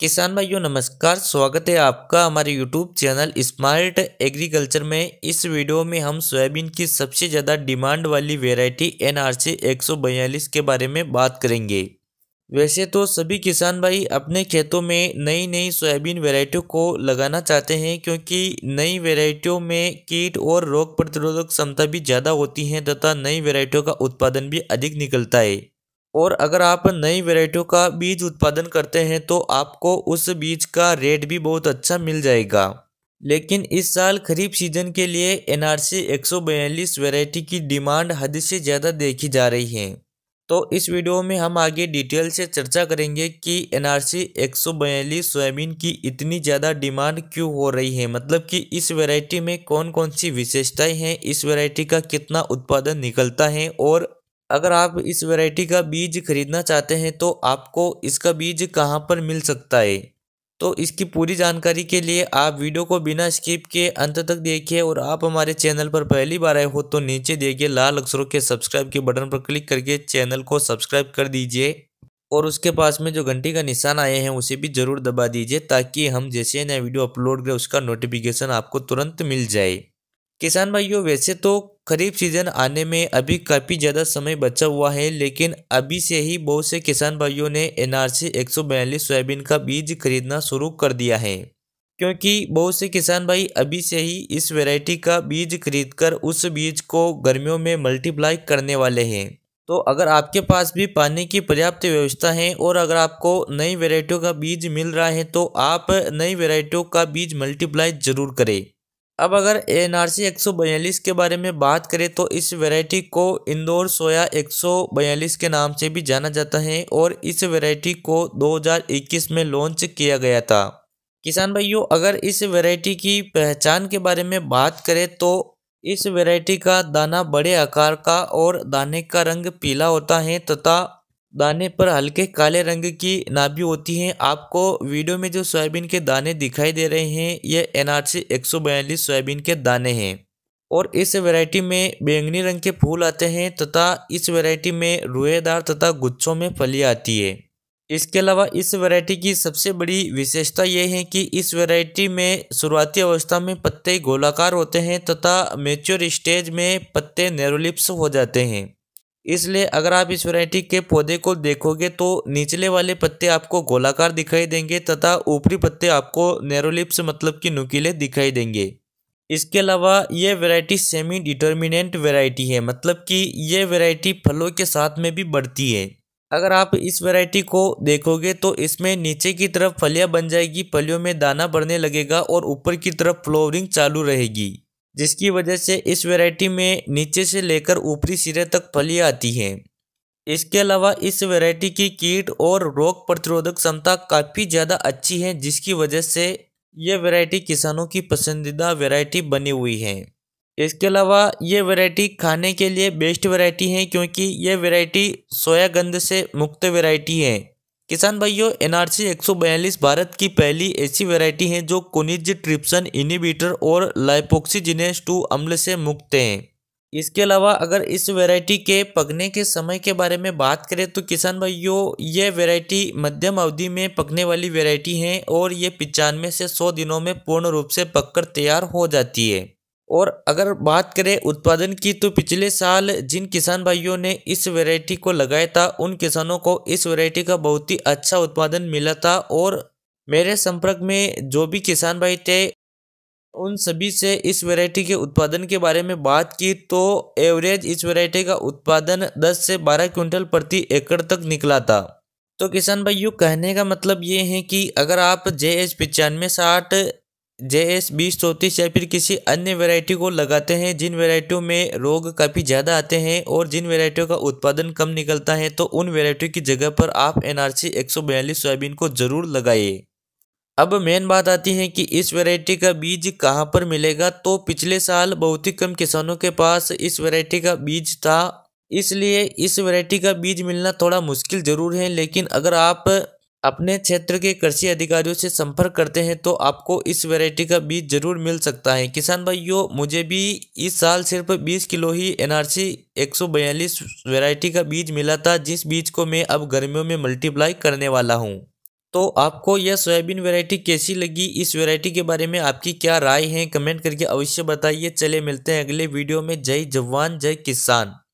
किसान भाइयों नमस्कार स्वागत है आपका हमारे यूट्यूब चैनल स्मार्ट एग्रीकल्चर में इस वीडियो में हम सोयाबीन की सबसे ज़्यादा डिमांड वाली वेराइटी एन आर के बारे में बात करेंगे वैसे तो सभी किसान भाई अपने खेतों में नई नई सोयाबीन वेराइटियों को लगाना चाहते हैं क्योंकि नई वेराइटियों में कीट और रोग प्रतिरोधक क्षमता भी ज़्यादा होती है तथा नई वेराइटियों का उत्पादन भी अधिक निकलता है और अगर आप नई वेराइटियों का बीज उत्पादन करते हैं तो आपको उस बीज का रेट भी बहुत अच्छा मिल जाएगा लेकिन इस साल खरीफ सीजन के लिए एनआरसी एक सौ वैरायटी की डिमांड हद से ज़्यादा देखी जा रही है तो इस वीडियो में हम आगे डिटेल से चर्चा करेंगे कि एनआरसी एक सोयाबीन की इतनी ज़्यादा डिमांड क्यों हो रही है मतलब कि इस वेराइटी में कौन कौन सी विशेषताएँ हैं इस वेराइटी का कितना उत्पादन निकलता है और अगर आप इस वैरायटी का बीज खरीदना चाहते हैं तो आपको इसका बीज कहाँ पर मिल सकता है तो इसकी पूरी जानकारी के लिए आप वीडियो को बिना स्किप के अंत तक देखिए और आप हमारे चैनल पर पहली बार आए हो तो नीचे देखिए लाल अक्षरों के सब्सक्राइब के बटन पर क्लिक करके चैनल को सब्सक्राइब कर दीजिए और उसके पास में जो घंटी का निशान आए हैं उसे भी ज़रूर दबा दीजिए ताकि हम जैसे नया वीडियो अपलोड करें उसका नोटिफिकेशन आपको तुरंत मिल जाए किसान भाइयों वैसे तो खरीफ सीजन आने में अभी काफ़ी ज़्यादा समय बचा हुआ है लेकिन अभी से ही बहुत से किसान भाइयों ने एन आर सोयाबीन का बीज खरीदना शुरू कर दिया है क्योंकि बहुत से किसान भाई अभी से ही इस वैरायटी का बीज खरीदकर उस बीज को गर्मियों में मल्टीप्लाई करने वाले हैं तो अगर आपके पास भी पानी की पर्याप्त व्यवस्था है और अगर आपको नई वेराइटियों का बीज मिल रहा है तो आप नई वेराइटियों का बीज मल्टीप्लाई ज़रूर करें अब अगर एन आर सी के बारे में बात करें तो इस वैरायटी को इंदौर सोया बयालीस के नाम से भी जाना जाता है और इस वैरायटी को 2021 में लॉन्च किया गया था किसान भाइयों अगर इस वैरायटी की पहचान के बारे में बात करें तो इस वैरायटी का दाना बड़े आकार का और दाने का रंग पीला होता है तथा दाने पर हल्के काले रंग की नाभि होती है आपको वीडियो में जो सोयाबीन के दाने दिखाई दे रहे हैं ये एनआरसी बयालीस सोयाबीन के दाने हैं और इस वैरायटी में बैंगनी रंग के फूल आते हैं तथा इस वैरायटी में रुएदार तथा गुच्छों में फलियाँ आती है इसके अलावा इस वैरायटी की सबसे बड़ी विशेषता यह है कि इस वैरायटी में शुरुआती अवस्था में पत्ते गोलाकार होते हैं तथा मेच्योर स्टेज में पत्ते नेरोलिप्स हो जाते हैं इसलिए अगर आप इस वैरायटी के पौधे को देखोगे तो निचले वाले पत्ते आपको गोलाकार दिखाई देंगे तथा ऊपरी पत्ते आपको नेरोलिप्स मतलब कि नुकीले दिखाई देंगे इसके अलावा ये वैरायटी सेमी डिटर्मिनेंट वैरायटी है मतलब कि ये वैरायटी फलों के साथ में भी बढ़ती है अगर आप इस वैरायटी को देखोगे तो इसमें नीचे की तरफ फलियाँ बन जाएगी फलियों में दाना बढ़ने लगेगा और ऊपर की तरफ फ्लोरिंग चालू रहेगी जिसकी वजह से इस वैरायटी में नीचे से लेकर ऊपरी सिरे तक फली आती है इसके अलावा इस वैरायटी की कीट और रोग प्रतिरोधक क्षमता काफ़ी ज़्यादा अच्छी है जिसकी वजह से यह वैरायटी किसानों की पसंदीदा वैरायटी बनी हुई है इसके अलावा ये वैरायटी खाने के लिए बेस्ट वैरायटी है क्योंकि यह वैरायटी सोया से मुक्त वैरायटी है किसान भाइयों एनआरसी 142 भारत की पहली ऐसी वैरायटी है जो कुनिज ट्रिप्सन इनिबीटर और लाइपोक्सीजिनेस टू अम्ल से मुक्त हैं इसके अलावा अगर इस वैरायटी के पकने के समय के बारे में बात करें तो किसान भाइयों ये वैरायटी मध्यम अवधि में पकने वाली वैरायटी है और ये पचानवे से सौ दिनों में पूर्ण रूप से पककर तैयार हो जाती है और अगर बात करें उत्पादन की तो पिछले साल जिन किसान भाइयों ने इस वैरायटी को लगाया था उन किसानों को इस वैरायटी का बहुत ही अच्छा उत्पादन मिला था और मेरे संपर्क में जो भी किसान भाई थे उन सभी से इस वैरायटी के उत्पादन के बारे में बात की तो एवरेज इस वैरायटी का उत्पादन 10 से 12 क्विंटल प्रति एकड़ तक निकला था तो किसान भाइयों कहने का मतलब ये है कि अगर आप जे एच पचानवे साठ जे एस बीस चौंतीस या फिर किसी अन्य वैरायटी को लगाते हैं जिन वैरायटियों में रोग काफ़ी ज़्यादा आते हैं और जिन वैरायटियों का उत्पादन कम निकलता है तो उन वैरायटियों की जगह पर आप एन आर सी एक सौ बयालीस सोयाबीन को ज़रूर लगाइए अब मेन बात आती है कि इस वैरायटी का बीज कहाँ पर मिलेगा तो पिछले साल बहुत ही कम किसानों के पास इस वैरायटी का बीज था इसलिए इस वैरायटी का बीज मिलना थोड़ा मुश्किल ज़रूर है लेकिन अगर आप अपने क्षेत्र के कृषि अधिकारियों से संपर्क करते हैं तो आपको इस वैरायटी का बीज जरूर मिल सकता है किसान भाइयों मुझे भी इस साल सिर्फ 20 किलो ही एनआरसी 142 वैरायटी का बीज मिला था जिस बीज को मैं अब गर्मियों में मल्टीप्लाई करने वाला हूँ तो आपको यह सोयाबीन वैरायटी कैसी लगी इस वैरायटी के बारे में आपकी क्या राय है कमेंट करके अवश्य बताइए चले मिलते हैं अगले वीडियो में जय जवान जय किसान